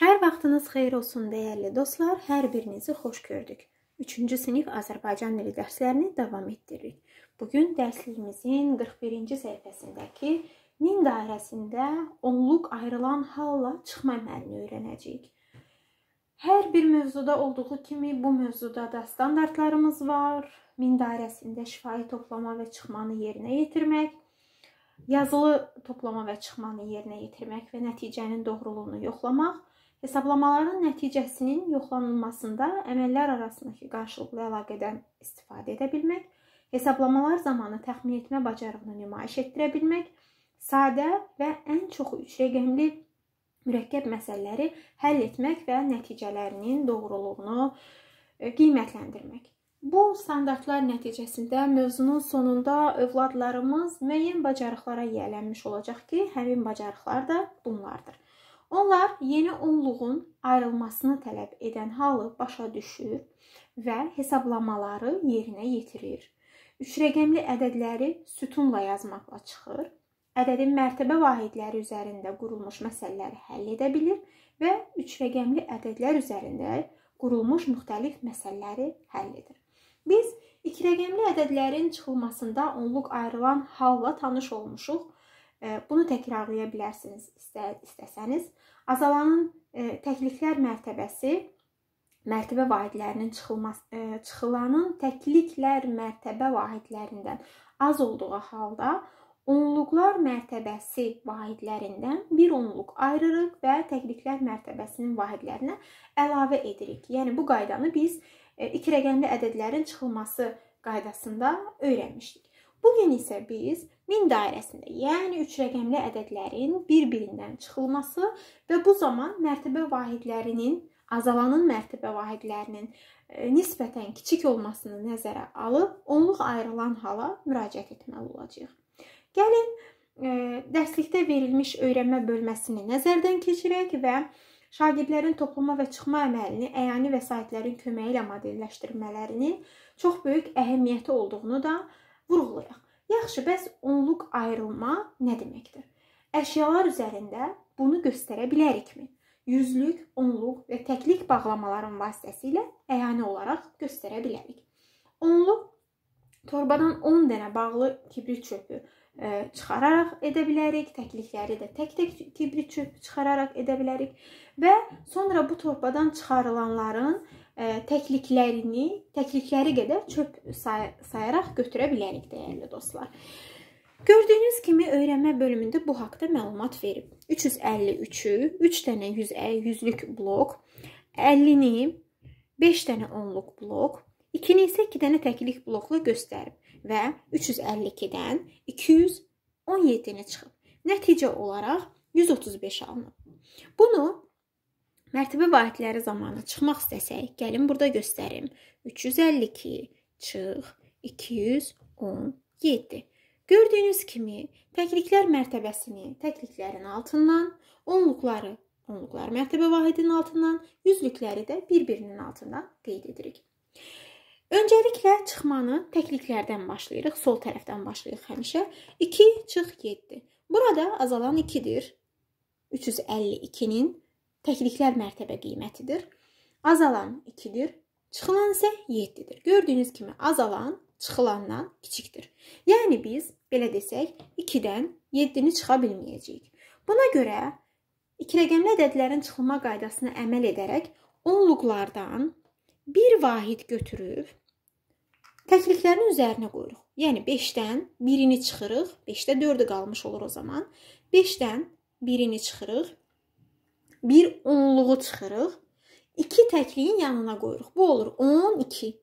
Hər vaxtınız xeyir olsun dəyərli dostlar. Hər birinizi xoş gördük. 3-cü sinif Azərbaycan dili dərslərini davam etdiririk. Bu gün dərsliyimizin 41-ci səhifəsindəki min dairəsində onluq ayrılan halla çıxma əməlini öyrənəcəyik. Hər bir mövzuda olduğu kimi bu mövzuda da standartlarımız var. Min dairəsində şifahi toplama və çıxmanı yerinə yetirmək, yazılı toplama və çıxmanı yerinə yetirmək və nəticənin doğruluğunu yoxlamaq Hesablamaların nəticəsinin yoxlanılmasında əməllər arasındakı qarşılıqlı əlaqədən istifadə edə bilmək, hesablamalar zamanı təxmin etmə bacarığını nümayiş etdirə bilmək, sadə və ən çoxu 3 rəqəmli mürəkkəb məsələləri həll etmək və nəticələrinin doğruluğunu e, qiymətləndirmək. Bu standartlar nəticəsində mövzunun sonunda övladlarımız müəyyən bacarıqlara yiyələnmiş olacaq ki, həmin bacarıqlar da bunlardır. Onlar yeni onluğun ayrılmasını tələb edən halı başa düşür və hesablamaları yerinə yetirir. 3 rəqəmli ədədləri sütunla yazmaqla çıxır. Ədədin mərtəbə vahidləri üzərində qurulmuş məsələləri həll edə bilir və 3 rəqəmli ədədlər üzərində qurulmuş müxtəlif məsələləri həll edir. Biz 2 rəqəmli ədədlərin çıxılmasında onluq ayrılan halla tanış olmuşuq Bunu təkrarlaya bilərsiniz istə, istəsəniz. Azalanın təkliklər mərtəbəsi mərtəbə vahidlərinin çıxılması çıxılanın təkliklər mərtəbə vahidlərindən az olduğu halda onluqlar mərtəbəsi vahidlərindən bir onluq ayırırıq və təkliklər mərtəbəsinin vahidlərinə əlavə edirik. Yəni bu qaydanı biz iki rəqəmli ədədlərin çıxılması qaydasında öyrənmişdik. Bu gün isə biz 1000 dairəsində, yəni 3 rəqəmli ədədlərin bir-birindən çıxılması və bu zaman mərtəbə vahidlərinin azalanın mərtəbə vahidlərinin e, nisbətən kiçik olmasını nəzərə alıb onluq ayrılan hala müraciət etməli olacağıq. Gəlin e, dərslikdə verilmiş öyrənmə bölməsini nəzərdən keçirək və şagirdlərin toplama və çıxma əməlini əyani vəsaitlərin köməyi ilə modelləşdirmələrini çox böyük əhəmiyyəti olduğunu da vurğulayaq. Yaxşı, bəs onluq ayrılma nə deməkdir? Əşyalar üzərində bunu göstərə bilərikmi? Yüzlük, onluq və təklik bağlamaların vasitəsilə əyani olaraq göstərə bilərik. Onluq torbadan 10 dənə bağlı kibrit çöpü ə, e, çıxararaq edə bilərik, təklikləri də tək-tək kibrit çöpü çıxararaq edə bilərik və sonra bu torbadan çıxarılanların E, təkliklərini, təklikləri qədər çöp say sayaraq götürə bilərik dəyərli dostlar. Gördüyünüz kimi öyrənmə bölümündə bu haqqda məlumat verib. 353-ü, 3 dənə 100 100-lük blok, 50-ni 5 dənə 10-luq blok, 2-ni isə 2 dənə təklik blokla göstərib və 352-dən 217-ni çıxıb. Nəticə olaraq 135 alınıb. Bunu Mərtəbə vahidləri zamanı çıxmaq istəsək, gəlin burada göstərim. 352 çıx, 217. Gördüyünüz kimi təkliklər mərtəbəsini təkliklərin altından, onluqları onluqlar mərtəbə vahidinin altından, yüzlükləri də bir-birinin altından qeyd edirik. Öncəliklə çıxmanı təkliklərdən başlayırıq, sol tərəfdən başlayırıq həmişə. 2 çıx 7. Burada azalan 2-dir. 352-nin təkliklər mərtəbə qiymətidir. Azalan 2-dir, çıxılan isə 7-dir. Gördüyünüz kimi azalan çıxılandan kiçikdir. Yəni biz belə desək 2-dən 7-ni çıxa bilməyəcəyik. Buna görə iki rəqəmli ədədlərin çıxılma qaydasına əməl edərək onluqlardan bir vahid götürüb təkliklərin üzərinə qoyuruq. Yəni 5-dən 1-ini çıxırıq, 5-də 4-ü qalmış olur o zaman. 5-dən 1-ini çıxırıq, bir onluğu çıxırıq. 2 təkliyin yanına qoyuruq. Bu olur 12.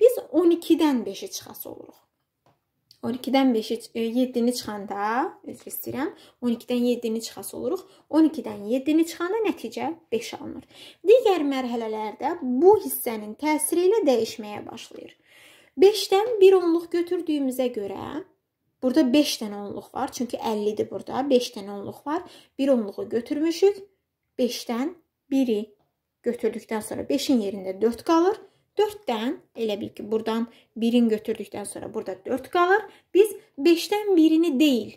Biz 12-dən 5-i çıxası oluruq. 12-dən 5-i 7-ni çıxanda, üzr istəyirəm, 12-dən 7-ni çıxası oluruq. 12-dən 7-ni çıxanda nəticə 5 alınır. Digər mərhələlərdə bu hissənin təsiri ilə dəyişməyə başlayır. 5-dən 1 onluq götürdüyümüzə görə burada 5 dənə onluq var, çünki 50-dir burada. 5 dənə onluq var. 1 onluğu götürmüşük. 5-dən 1-i götürdükdən sonra 5-in yerində 4 qalır. 4-dən elə bil ki, buradan 1-in götürdükdən sonra burada 4 qalır. Biz 5-dən 1-ini deyil.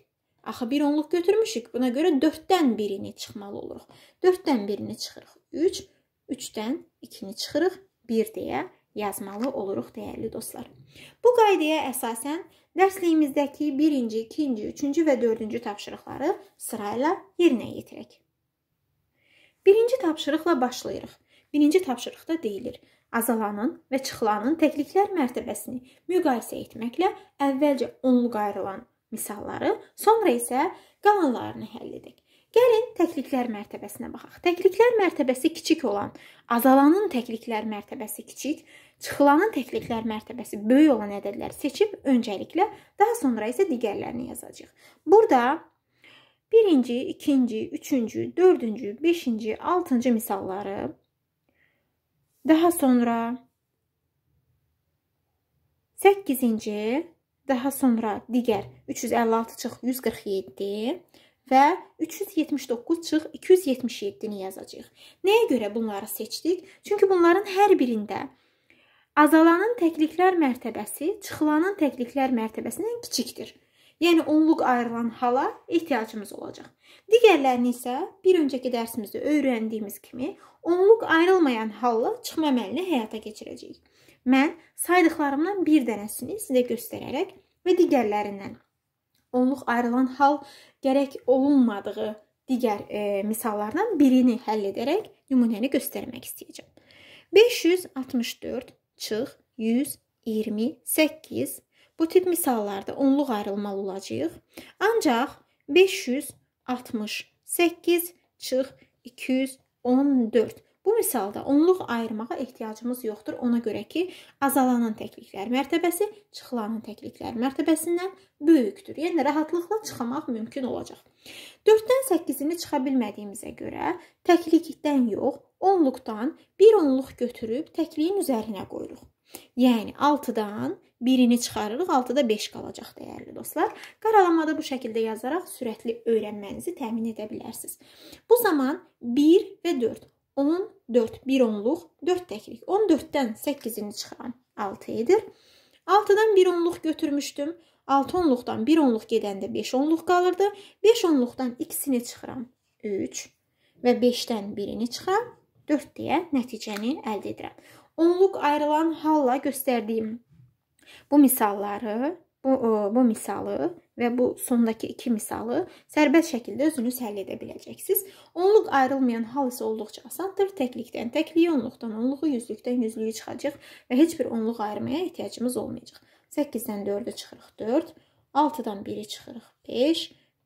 Axı 1 onluq götürmüşük. Buna görə 4-dən 1-ini çıxmalı oluruq. 4-dən 1-ini çıxırıq 3, 3-dən 2-ni çıxırıq 1 deyə yazmalı oluruq dəyərli dostlar. Bu qaydaya əsasən dərsliyimizdəki 1-ci, 2-ci, 3-cü və 4-cü tapşırıqları sırayla yerinə yetirək. Birinci tapşırıqla başlayırıq. Birinci tapşırıqda deyilir: azalanın və çıxılanın təkliklər mərtəbəsini müqayisə etməklə əvvəlcə onluq ayrılan misalları, sonra isə qalanlarını həll edək. Gəlin təkliklər mərtəbəsinə baxaq. Təkliklər mərtəbəsi kiçik olan, azalanın təkliklər mərtəbəsi kiçik, çıxılanın təkliklər mərtəbəsi böyük olan ədədləri seçib öncəliklə, daha sonra isə digərlərini yazacağıq. Burada birinci, ikinci, üçüncü, dördüncü, beşinci, altıncı misalları daha sonra səkkizinci, daha sonra digər 356 çıx 147 və 379 çıx 277-ni yazacağıq. Nəyə görə bunları seçdik? Çünki bunların hər birində azalanın təkliklər mərtəbəsi çıxılanın təkliklər mərtəbəsindən kiçikdir. Yəni onluq ayrılan hala ehtiyacımız olacaq. Digərlərini isə bir öncəki dərsimizdə öyrəndiyimiz kimi onluq ayrılmayan halla çıxma əməlini həyata keçirəcəyik. Mən saydıqlarımdan bir dənəsini sizə göstərərək və digərlərindən onluq ayrılan hal gərək olunmadığı digər e, misallardan birini həll edərək nümunəni göstərmək istəyəcəm. 564 çıx 128 Bu tip misallarda onluq ayrılmalı olacağıq. Ancaq 568 çıx 214 Bu misalda onluq ayırmağa ehtiyacımız yoxdur. Ona görə ki, azalanın təkliklər mərtəbəsi çıxılanın təkliklər mərtəbəsindən böyükdür. Yəni rahatlıqla çıxamaq mümkün olacaq. 4-dən 8-ini çıxa bilmədiyimizə görə təklikdən yox, onluqdan bir onluq götürüb təkliyin üzərinə qoyuruq. Yəni 6-dan 1-ini çıxarırıq, 6-da 5 qalacaq dəyərli dostlar. Qaralamada bu şəkildə yazaraq sürətli öyrənmənizi təmin edə bilərsiniz. Bu zaman 1 və 4 Onun 4, 1 onluq, 4 təklik. 14-dən 8-ini çıxaran 6 edir. 6-dan 1 onluq götürmüşdüm. 6 onluqdan 1 onluq gedəndə 5 onluq qalırdı. 5 onluqdan ikisini çıxıram 3 və 5-dən birini çıxıram 4 deyə nəticəni əldə edirəm. Onluq ayrılan halla göstərdiyim bu misalları bu, bu misalı və bu sondakı iki misalı sərbəst şəkildə özünüz həll edə biləcəksiniz. Onluq ayrılmayan hal isə olduqca asandır. Təklikdən təkliyi, onluqdan onluğu, yüzlükdən yüzlüyü çıxacaq və heç bir onluq ayırmaya ehtiyacımız olmayacaq. 8-dən 4-ü çıxırıq 4, 6-dan 1-i çıxırıq 5,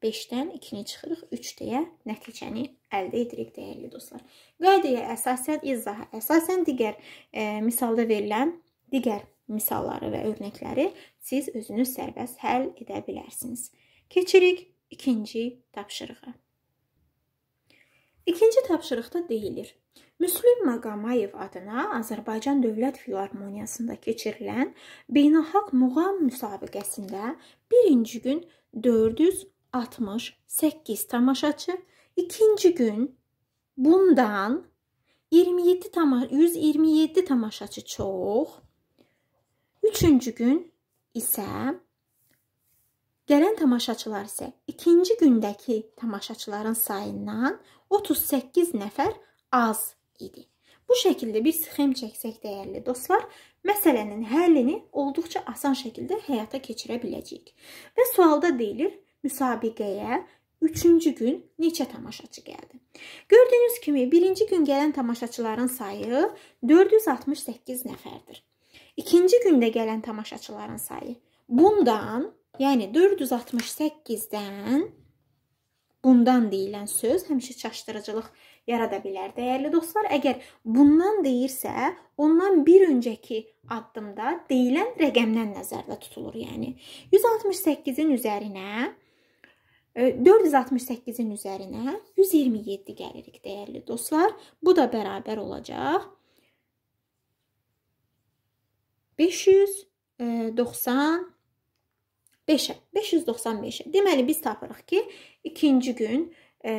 5-dən 2-ni çıxırıq 3 deyə nəticəni əldə edirik dəyərli dostlar. Qaydaya əsasən, izaha əsasən digər e, misalda verilən digər misalları və örnəkləri siz özünüz sərbəst həll edə bilərsiniz. Keçirik ikinci tapşırığa. İkinci tapşırıqda deyilir: Müslüm Maqamayev adına Azərbaycan Dövlət Filarmoniyasında keçirilən beynəlxalq muğam müsabiqəsində birinci gün 468 tamaşaçı, ikinci gün bundan 27 tama 127 tamaşaçı çox, Üçüncü gün isə gələn tamaşaçılar isə ikinci gündəki tamaşaçıların sayından 38 nəfər az idi. Bu şəkildə bir sxem çəksək dəyərli dostlar, məsələnin həllini olduqca asan şəkildə həyata keçirə biləcəyik. Və sualda deyilir, müsabiqəyə 3-cü gün neçə tamaşaçı gəldi? Gördüyünüz kimi, 1-ci gün gələn tamaşaçıların sayı 468 nəfərdir. İkinci gündə gələn tamaşaçıların sayı. Bundan, yəni 468-dən bundan deyilən söz həmişə çaşdırıcılıq yarada bilər. Dəyərli dostlar, əgər bundan deyirsə, ondan bir öncəki addımda deyilən rəqəmdən nəzərdə tutulur, yəni 168-in üzərinə 468-in e, üzərinə 127 gəlirik dəyərli dostlar. Bu da bərabər olacaq 1 595-ə. 595-ə. E, Deməli, biz tapırıq ki, ikinci gün ə, e,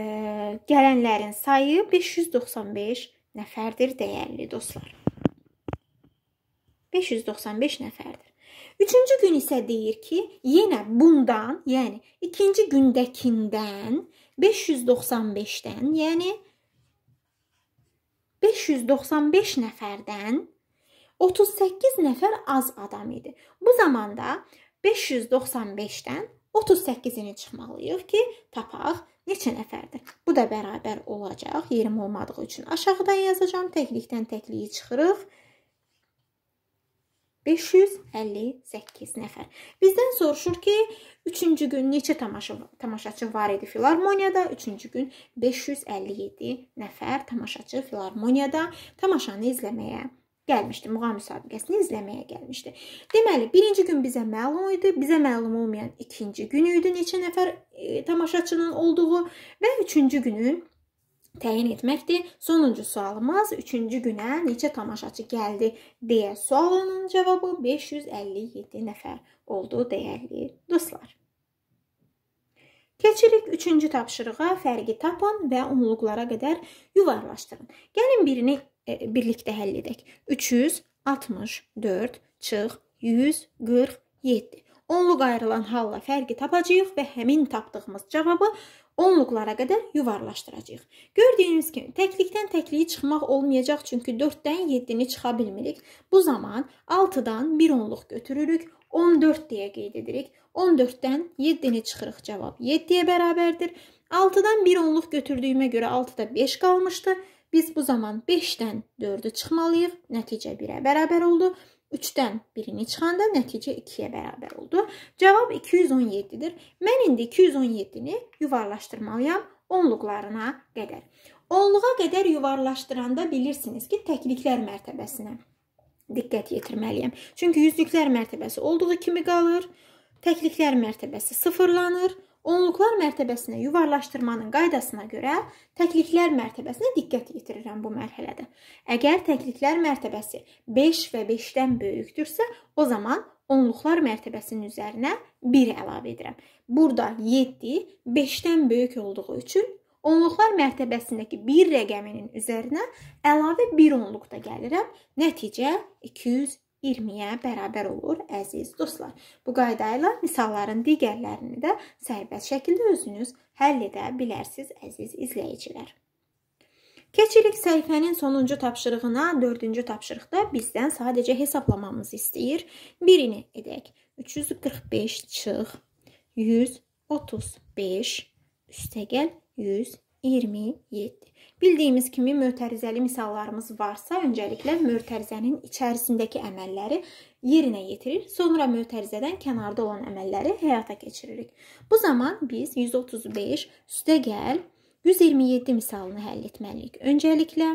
gələnlərin sayı 595 nəfərdir dəyərli dostlar. 595 nəfərdir. Üçüncü gün isə deyir ki, yenə bundan, yəni ikinci gündəkindən 595-dən, yəni 595 nəfərdən 38 nəfər az adam idi. Bu zamanda 595-dən 38-ini çıxmalıyıq ki, tapaq neçə nəfərdir. Bu da bərabər olacaq. Yerim olmadığı üçün aşağıdan yazacağam. Təklikdən təkliyi çıxırıq. 558 nəfər. Bizdən soruşur ki, 3-cü gün neçə tamaşa, tamaşaçı var idi filarmoniyada? 3-cü gün 557 nəfər tamaşaçı filarmoniyada tamaşanı izləməyə gəlmişdi, muğam müsabiqəsini izləməyə gəlmişdi. Deməli, birinci gün bizə məlum idi, bizə məlum olmayan ikinci gün idi, neçə nəfər e, tamaşaçının olduğu və üçüncü günün təyin etməkdir. Sonuncu sualımız 3-cü günə neçə tamaşaçı gəldi deyə sualının cavabı 557 nəfər oldu dəyərli dostlar. Keçirik 3-cü tapşırığa. Fərqi tapın və onluqlara qədər yuvarlaşdırın. Gəlin birini E, birlikdə həll edək. 364 çıx 147. Onluq ayrılan halla fərqi tapacağıq və həmin tapdığımız cavabı onluqlara qədər yuvarlaşdıracağıq. Gördüyünüz kimi təklikdən təkliyi çıxmaq olmayacaq, çünki 4-dən 7-ni çıxa bilmirik. Bu zaman 6-dan 1 onluq götürürük, 14 deyə qeyd edirik. 14-dən 7-ni çıxırıq, cavab 7-yə bərabərdir. 6-dan 1 onluq götürdüyümə görə 6-da 5 qalmışdı. Biz bu zaman 5-dən 4-ü çıxmalıyıq. Nəticə 1-ə bərabər oldu. 3-dən 1-ini çıxanda nəticə 2-yə bərabər oldu. Cavab 217-dir. Mən indi 217-ni yuvarlaşdırmalıyam onluqlarına qədər. Onluğa qədər yuvarlaşdıranda bilirsiniz ki, təkliklər mərtəbəsinə diqqət yetirməliyəm. Çünki yüzlüklər mərtəbəsi olduğu kimi qalır. Təkliklər mərtəbəsi sıfırlanır. Onluqlar mərtəbəsinə, yuvarlaşdırmanın qaydasına görə təkliklər mərtəbəsinə diqqət yetirirəm bu mərhələdə. Əgər təkliklər mərtəbəsi 5 və 5-dən böyükdürsə, o zaman onluqlar mərtəbəsinin üzərinə 1 əlavə edirəm. Burada 7 5-dən böyük olduğu üçün onluqlar mərtəbəsindəki 1 rəqəminin üzərinə əlavə 1 onluq da gəlirəm. Nəticə 220. 20-yə bərabər olur əziz dostlar. Bu qayda ilə misalların digərlərini də sərbəst şəkildə özünüz həll edə bilərsiniz əziz izləyicilər. Keçirik səhifənin sonuncu tapşırığına. Dördüncü tapşırıqda bizdən sadəcə hesablamamızı istəyir. Birini edək. 345 çıx, 135 üstəgəl 120. 27. Bildiyimiz kimi mötərizəli misallarımız varsa, öncəliklə mötərizənin içərisindəki əməlləri yerinə yetirir, sonra mötərizədən kənarda olan əməlləri həyata keçiririk. Bu zaman biz 135 üstəgəl 127 misalını həll etməliyik. Öncəliklə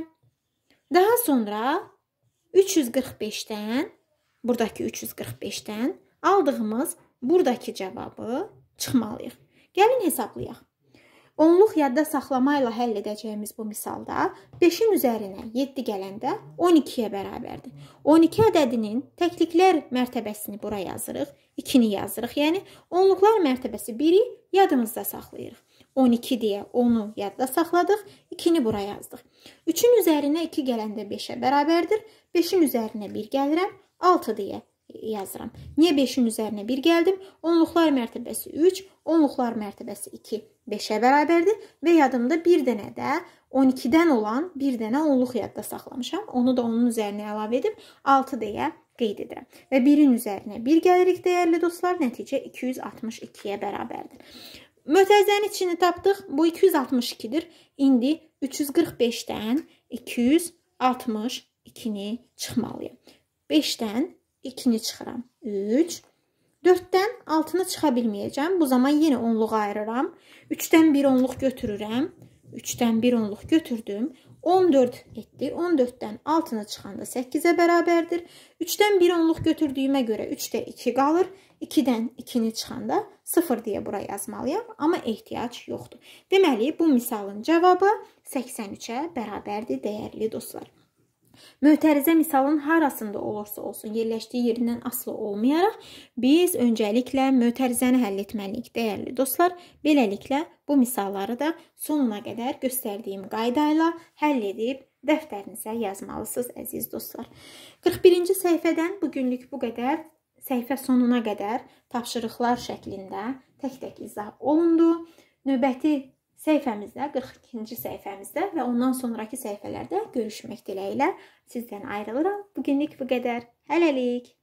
daha sonra 345-dən buradakı 345-dən aldığımız buradakı cavabı çıxmalıyıq. Gəlin hesablayaq. Onluq yadda saxlamayla həll edəcəyimiz bu misalda 5-in üzərinə 7 gələndə 12-yə bərabərdir. 12 ədədinin təkliklər mərtəbəsini bura yazırıq, 2-ni yazırıq. Yəni onluqlar mərtəbəsi 1-i yadımızda saxlayırıq. 12 deyə 10-u yadda saxladıq, 2-ni bura yazdıq. 3-ün üzərinə 2 gələndə 5-ə bərabərdir. 5-in üzərinə 1 gəlirəm, 6 deyə yazıram. Niyə 5-in üzərinə 1 gəldim? Onluqlar mərtəbəsi 3, onluqlar mərtəbəsi 2 5-ə bərabərdir və yadımda bir dənə də 12-dən olan bir dənə onluq yadda saxlamışam. Onu da onun üzərinə əlavə edib 6 deyə qeyd edirəm. Və 1-in üzərinə 1 gəlirik dəyərli dostlar, nəticə 262-yə bərabərdir. Mötərizənin içini tapdıq. Bu 262-dir. İndi 345-dən 262-ni çıxmalıyam. 5-dən 2-ni çıxıram. 3. 4-dən 6-nı çıxa bilməyəcəm. Bu zaman yenə onluq ayırıram. 3-dən 1 onluq götürürəm. 3-dən 1 onluq götürdüm. 14 etdi. 14-dən 6-nı çıxanda 8-ə bərabərdir. 3-dən 1 onluq götürdüyümə görə 3-də 2 qalır. 2-dən 2-ni çıxanda 0 deyə bura yazmalıyam, amma ehtiyac yoxdur. Deməli, bu misalın cavabı 83-ə bərabərdir, dəyərli dostlar. Mötərizə misalın harasında olursa olsun, yerləşdiyi yerindən asılı olmayaraq biz öncəliklə mötərizəni həll etməliyik, dəyərli dostlar. Beləliklə bu misalları da sonuna qədər göstərdiyim qayda ilə həll edib dəftərinizə yazmalısınız əziz dostlar. 41-ci səhifədən bu günlük bu qədər. Səhifə sonuna qədər tapşırıqlar şəklində tək-tək izah olundu. Növbəti səhifəmizdə, 42-ci səhifəmizdə və ondan sonrakı səhifələrdə görüşmək diləyilə sizdən ayrılıram. Bugünlük bu qədər. Hələlik!